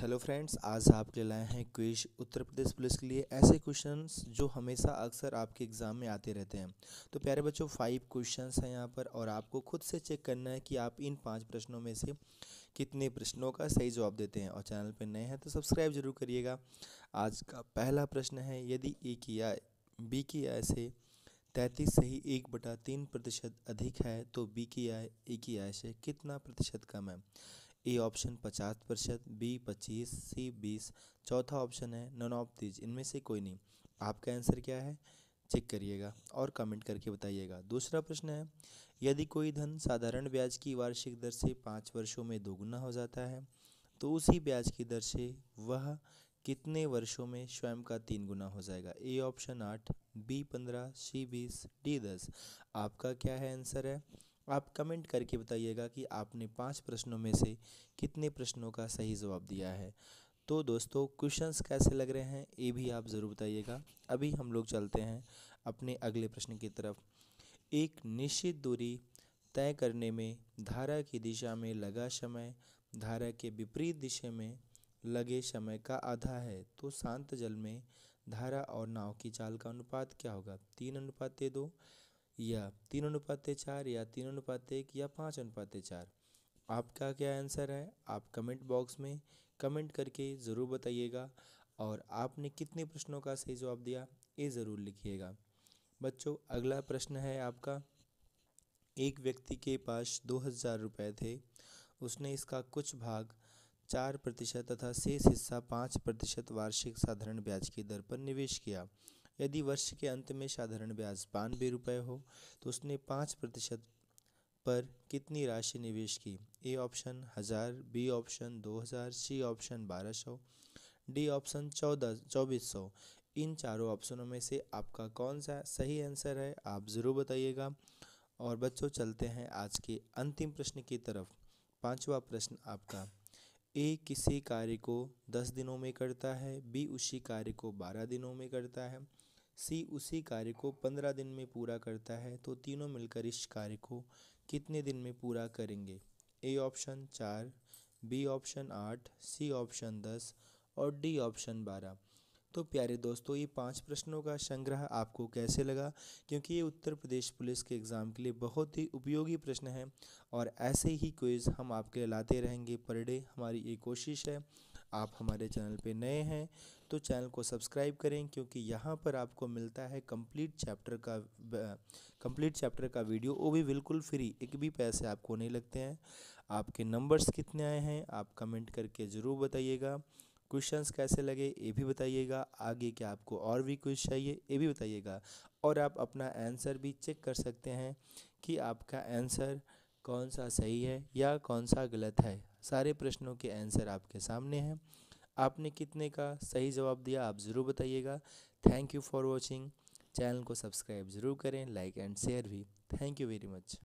hello friends आज आपके लाए हैं क्विज उत्तर प्रदेश पुलिस के लिए ऐसे क्वेश्चंस जो हमेशा अक्सर आपके एग्ज़ाम में आते रहते हैं तो प्यारे बच्चों फाइव क्वेश्चंस हैं यहाँ पर और आपको खुद से चेक करना है कि आप इन पांच प्रश्नों में से कितने प्रश्नों का सही जवाब देते हैं और चैनल पर नए हैं तो सब्सक्राइब जरूर करिएगा आज का पहला प्रश्न है यदि ए की आय बी की आय से तैंतीस से ही एक बटा तीन प्रतिशत अधिक है तो बी की आय ए की आय से कितना प्रतिशत कम है ए ऑप्शन पचास प्रतिशत बी पच्चीस सी बीस चौथा ऑप्शन है नन ऑफ दीज इनमें से कोई नहीं आपका आंसर क्या है चेक करिएगा और कमेंट करके बताइएगा दूसरा प्रश्न है यदि कोई धन साधारण ब्याज की वार्षिक दर से पाँच वर्षों में दोगुना हो जाता है तो उसी ब्याज की दर से वह कितने वर्षों में स्वयं का तीन गुना हो जाएगा ए ऑप्शन आठ बी पंद्रह सी बीस डी दस आपका क्या है आंसर है आप कमेंट करके बताइएगा कि आपने पाँच प्रश्नों में से कितने प्रश्नों का सही जवाब दिया है तो दोस्तों क्वेश्चंस कैसे लग रहे हैं ये भी आप ज़रूर बताइएगा अभी हम लोग चलते हैं अपने अगले प्रश्न की तरफ एक निश्चित दूरी तय करने में धारा की दिशा में लगा समय धारा के विपरीत दिशा में लगे समय का आधा है तो शांत जल में धारा और नाव की चाल का अनुपात क्या होगा तीन अनुपात दो या तीन अनुपात चार या तीन अनुपात एक या पाँच अनुपात चार आपका क्या आंसर है आप कमेंट बॉक्स में कमेंट करके ज़रूर बताइएगा और आपने कितने प्रश्नों का सही जवाब दिया ये ज़रूर लिखिएगा बच्चों अगला प्रश्न है आपका एक व्यक्ति के पास दो हज़ार रुपये थे उसने इसका कुछ भाग चार प्रतिशत तथा शेष हिस्सा पाँच प्रतिशत वार्षिक साधारण ब्याज की दर पर निवेश किया यदि वर्ष के अंत में साधारण ब्याज बानवे रुपये हो तो उसने पाँच प्रतिशत पर कितनी राशि निवेश की ए ऑप्शन हज़ार बी ऑप्शन दो हज़ार सी ऑप्शन बारह सौ डी ऑप्शन चौदह चौबीस सौ इन चारों ऑप्शनों में से आपका कौन सा सही आंसर है आप ज़रूर बताइएगा और बच्चों चलते हैं आज के अंतिम प्रश्न की तरफ पांचवा प्रश्न आपका ए किसी कार्य को दस दिनों में करता है बी उसी कार्य को बारह दिनों में करता है सी उसी कार्य को पंद्रह दिन में पूरा करता है तो तीनों मिलकर इस कार्य को कितने दिन में पूरा करेंगे ए ऑप्शन चार बी ऑप्शन आठ सी ऑप्शन दस और डी ऑप्शन बारह तो प्यारे दोस्तों ये पांच प्रश्नों का संग्रह आपको कैसे लगा क्योंकि ये उत्तर प्रदेश पुलिस के एग्ज़ाम के लिए बहुत ही उपयोगी प्रश्न है और ऐसे ही क्विज़ हम आपके लाते रहेंगे पर डे हमारी ये कोशिश है आप हमारे चैनल पे नए हैं तो चैनल को सब्सक्राइब करें क्योंकि यहाँ पर आपको मिलता है कंप्लीट चैप्टर का कंप्लीट चैप्टर का वीडियो वो भी बिल्कुल फ्री एक भी पैसे आपको नहीं लगते हैं आपके नंबर्स कितने आए हैं आप कमेंट करके ज़रूर बताइएगा क्वेश्चंस कैसे लगे ये भी बताइएगा आगे क्या आपको और भी कुछ चाहिए ये भी बताइएगा और आप अपना आंसर भी चेक कर सकते हैं कि आपका आंसर कौन सा सही है या कौन सा गलत है सारे प्रश्नों के आंसर आपके सामने हैं आपने कितने का सही जवाब दिया आप ज़रूर बताइएगा thank you for watching channel को सब्सक्राइब ज़रूर करें लाइक एंड शेयर भी थैंक यू वेरी मच